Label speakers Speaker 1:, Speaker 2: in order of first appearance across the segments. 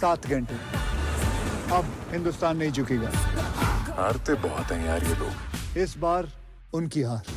Speaker 1: सात घंटे अब हिंदुस्तान नहीं झुकेगा हारते बहुत हैं यार ये लोग इस बार उनकी हार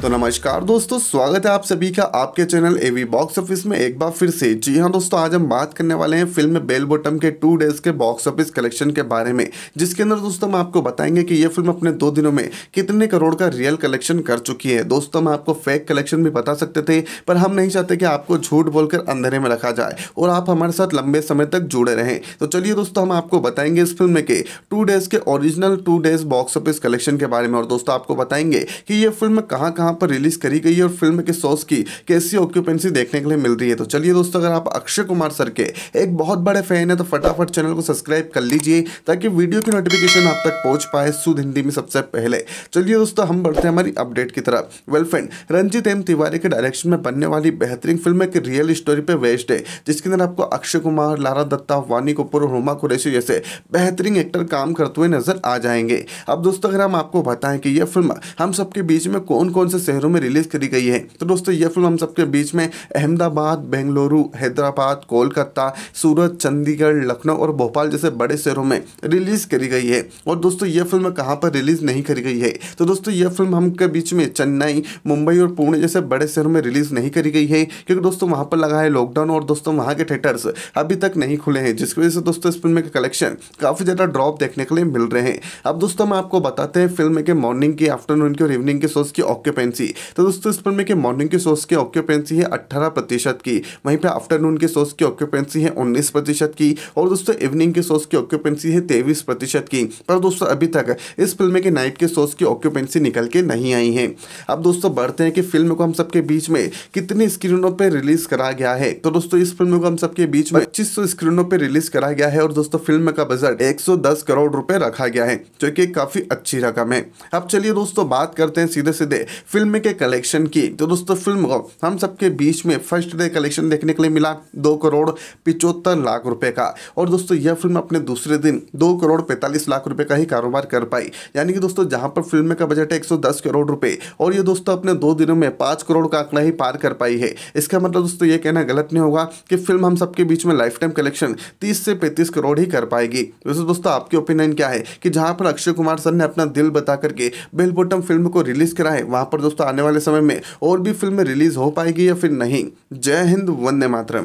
Speaker 1: तो नमस्कार दोस्तों स्वागत है आप सभी का आपके चैनल एवी बॉक्स ऑफिस में एक बार फिर से जी हाँ दोस्तों आज हम बात करने वाले हैं फिल्म बेल बॉटम के टू डेज के बॉक्स ऑफिस कलेक्शन के बारे में जिसके अंदर दोस्तों हम आपको बताएंगे कि ये फिल्म अपने दो दिनों में कितने करोड़ का रियल कलेक्शन कर चुकी है दोस्तों हम आपको फेक कलेक्शन भी बता सकते थे पर हम नहीं चाहते कि आपको झूठ बोलकर अंधेरे में रखा जाए और आप हमारे साथ लंबे समय तक जुड़े रहें तो चलिए दोस्तों हम आपको बताएंगे इस फिल्म के टू डेज के original two days box office collection के बारे में और दोस्तों आपको बताएंगे कि ये फिल्म कहाँ कहाँ यहाँ पर रिलीज़ करी गई है और फिल्म के सोर्स की कैसी ऑक्यूपेंसी देखने के लिए मिल रही है तो चलिए दोस्तों अगर आप अक्षय कुमार सर के एक बहुत बड़े फैन है तो फटाफट चैनल को सब्सक्राइब कर लीजिए ताकि वीडियो की नोटिफिकेशन आप तक पहुँच पाए सुध हिंदी में सबसे पहले चलिए दोस्तों हम बढ़ते हैं हमारी अपडेट की तरफ well friend Ranjit M Tiwari के डायरेक्शन में बनने वाली बेहतरीन फिल्म एक रियल स्टोरी पर वेस्ट है जिसके अंदर आपको अक्षय कुमार लारा दत्ता वानी कपूर और हुमा कुरैशी जैसे बेहतरीन एक्टर काम करते हुए नजर आ जाएंगे अब दोस्तों अगर हम आपको बताएं कि यह फिल्म हम सबके बीच में कौन कौन से से शहरों में रिलीज करी गई है तो दोस्तों यह फिल्म हम सबके बीच में अहमदाबाद बेंगलुरु हैदराबाद कोलकाता सूरत चंडीगढ़ लखनऊ और भोपाल जैसे बड़े शहरों में रिलीज करी गई है और दोस्तों यह फिल्म कहाँ पर रिलीज नहीं करी गई है तो दोस्तों यह फिल्म हमके बीच में चेन्नई मुंबई और पुणे जैसे बड़े शहरों में रिलीज नहीं करी गई है क्योंकि दोस्तों वहाँ पर लगा है लॉकडाउन और दोस्तों वहाँ के थिएटर्स अभी तक नहीं खुले हैं जिसकी वजह से दोस्तों इस फिल्म के कलेक्शन काफ़ी ज़्यादा ड्रॉप देखने के लिए मिल रहे हैं अब दोस्तों मैं आपको बताते हैं फिल्म के मॉर्निंग की आफ्टरनून की और इवनिंग के शोज की ऑक्यूपेंसी ऑक्यूपेंसी तो दोस्तों इस पर के मॉर्निंग के सोर्स की ऑक्यूपेंसी है अट्ठारह प्रतिशत की वहीं पर आफ्टरनून के सोर्स की ऑक्यूपेंसी है उन्नीस प्रतिशत की और दोस्तों इवनिंग के सोर्स की ऑक्यूपेंसी है तेईस प्रतिशत की पर दोस्तों अभी तक इस फिल्म के नाइट के सोर्स की ऑक्यूपेंसी निकल के नहीं आई है अब दोस्तों बढ़ते हैं कि फिल्म को हम सबके बीच में कितनी स्क्रीनों पर रिलीज करा गया है तो दोस्तों इस फिल्म को हम सबके बीच में पच्चीस स्क्रीनों पर रिलीज करा गया है और दोस्तों फिल्म का बजट एक करोड़ रुपए रखा गया है जो कि काफी अच्छी रकम है अब चलिए दोस्तों बात करते हैं सीधे सीधे फिल्म के कलेक्शन की तो दोस्तों फिल्म को हम सबके बीच में फर्स्ट डे कलेक्शन देखने के लिए मिला दो करोड़ पिचहत्तर लाख रुपए का और दोस्तों यह फिल्म अपने दूसरे दिन दो करोड़ पैंतालीस लाख रुपए का ही कारोबार कर पाई यानी कि दोस्तों जहां पर फिल्म का बजट है एक करोड़ रुपए और ये दोस्तों अपने दो दिनों में पाँच करोड़ का आंकड़ा ही पार कर पाई है इसका मतलब दोस्तों ये कहना गलत नहीं होगा कि फिल्म हम सबके बीच में लाइफ टाइम कलेक्शन तीस से पैंतीस करोड़ ही कर पाएगी वैसे दोस्तों आपकी ओपिनियन क्या है कि जहाँ पर अक्षय कुमार सर ने अपना दिल बता करके बेलबोटम फिल्म को रिलीज करा है वहाँ पर दोस्तों आने वाले समय में और भी फिल्में रिलीज़ हो पाएगी या फिर नहीं जय हिंद वंदे मातरम